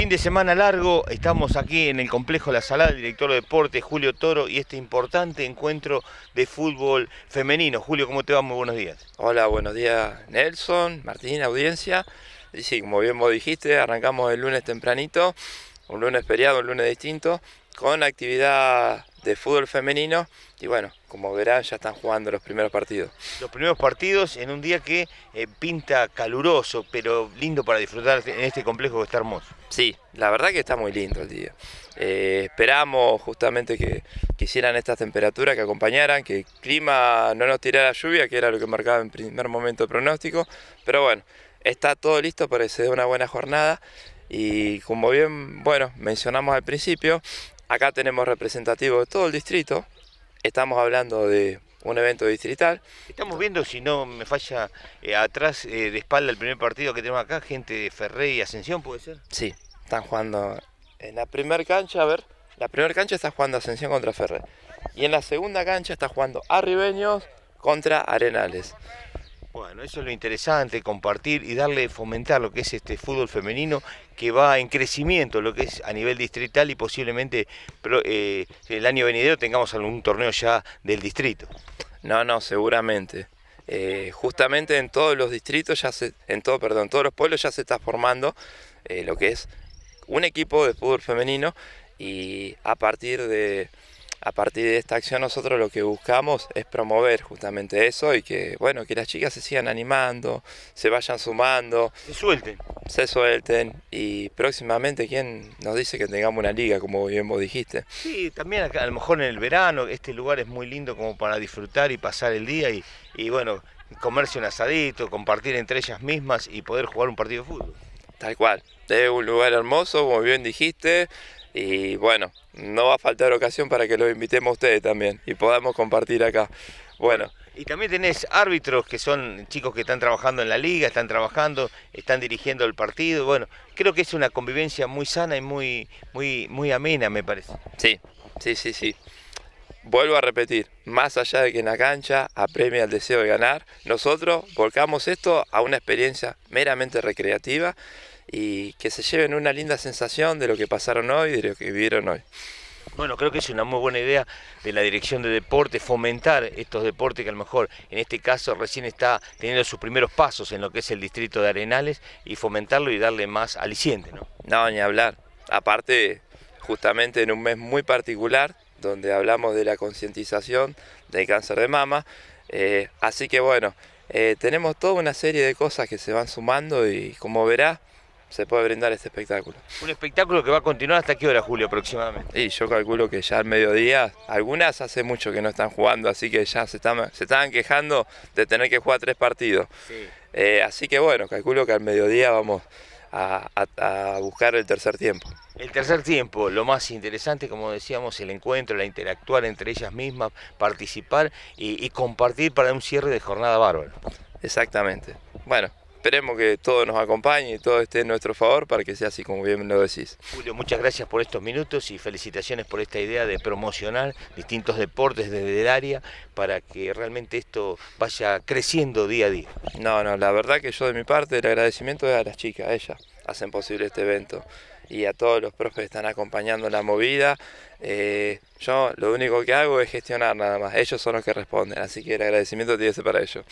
Fin de semana largo, estamos aquí en el complejo La Salada, el director de deporte Julio Toro y este importante encuentro de fútbol femenino. Julio, ¿cómo te va? Muy buenos días. Hola, buenos días Nelson, Martín, audiencia. sí, como bien vos dijiste, arrancamos el lunes tempranito, un lunes feriado, un lunes distinto, con actividad de fútbol femenino y bueno, como verán ya están jugando los primeros partidos. Los primeros partidos en un día que eh, pinta caluroso, pero lindo para disfrutar en este complejo que está hermoso. Sí, la verdad que está muy lindo el día. Eh, esperamos justamente que, que, hicieran estas temperaturas, que acompañaran, que el clima no nos tirara lluvia, que era lo que marcaba en primer momento el pronóstico, pero bueno, está todo listo para que se dé una buena jornada. Y como bien, bueno, mencionamos al principio, Acá tenemos representativos de todo el distrito. Estamos hablando de un evento distrital. Estamos viendo, si no me falla, eh, atrás eh, de espalda el primer partido que tenemos acá, gente de Ferrey y Ascensión, ¿puede ser? Sí, están jugando en la primera cancha, a ver, la primera cancha está jugando Ascensión contra Ferrey. Y en la segunda cancha está jugando Arribeños contra Arenales. Bueno, eso es lo interesante, compartir y darle, fomentar lo que es este fútbol femenino que va en crecimiento, lo que es a nivel distrital y posiblemente eh, el año venidero tengamos algún torneo ya del distrito. No, no, seguramente. Eh, justamente en todos los distritos, ya se, en todo, perdón, todos los pueblos ya se está formando eh, lo que es un equipo de fútbol femenino y a partir de a partir de esta acción nosotros lo que buscamos es promover justamente eso y que bueno que las chicas se sigan animando, se vayan sumando, se suelten, se suelten y próximamente quién nos dice que tengamos una liga como bien vos dijiste. Sí, también a lo mejor en el verano este lugar es muy lindo como para disfrutar y pasar el día y, y bueno comerse un asadito, compartir entre ellas mismas y poder jugar un partido de fútbol. Tal cual, es un lugar hermoso, como bien dijiste, y bueno, no va a faltar ocasión para que los invitemos a ustedes también y podamos compartir acá. Bueno. Y también tenés árbitros que son chicos que están trabajando en la liga, están trabajando, están dirigiendo el partido. Bueno, creo que es una convivencia muy sana y muy, muy, muy amena, me parece. Sí, sí, sí, sí. Vuelvo a repetir, más allá de que en la cancha apremia el deseo de ganar, nosotros volcamos esto a una experiencia meramente recreativa y que se lleven una linda sensación de lo que pasaron hoy, y de lo que vivieron hoy. Bueno, creo que es una muy buena idea de la dirección de deporte fomentar estos deportes que a lo mejor en este caso recién está teniendo sus primeros pasos en lo que es el distrito de Arenales y fomentarlo y darle más aliciente, ¿no? No, ni hablar. Aparte, justamente en un mes muy particular donde hablamos de la concientización del cáncer de mama. Eh, así que bueno, eh, tenemos toda una serie de cosas que se van sumando y como verás, se puede brindar este espectáculo. Un espectáculo que va a continuar hasta qué hora, Julio, aproximadamente. Y yo calculo que ya al mediodía, algunas hace mucho que no están jugando, así que ya se, están, se estaban quejando de tener que jugar tres partidos. Eh, así que bueno, calculo que al mediodía vamos a buscar el tercer tiempo. El tercer tiempo, lo más interesante, como decíamos, el encuentro, la interactuar entre ellas mismas, participar y, compartir para un cierre de jornada bárbaro. Exactamente. Bueno, esperemos que todo nos acompañe y todo esté en nuestro favor para que sea así como bien lo decís. Julio, muchas gracias por estos minutos y felicitaciones por esta idea de promocionar distintos deportes desde el área para que realmente esto vaya creciendo día a día. No, no, la verdad que yo de mi parte el agradecimiento es a las chicas, a ellas hacen posible este evento. Y a todos los profes que están acompañando la movida. Eh, yo lo único que hago es gestionar nada más. Ellos son los que responden, así que el agradecimiento tiene que para ellos.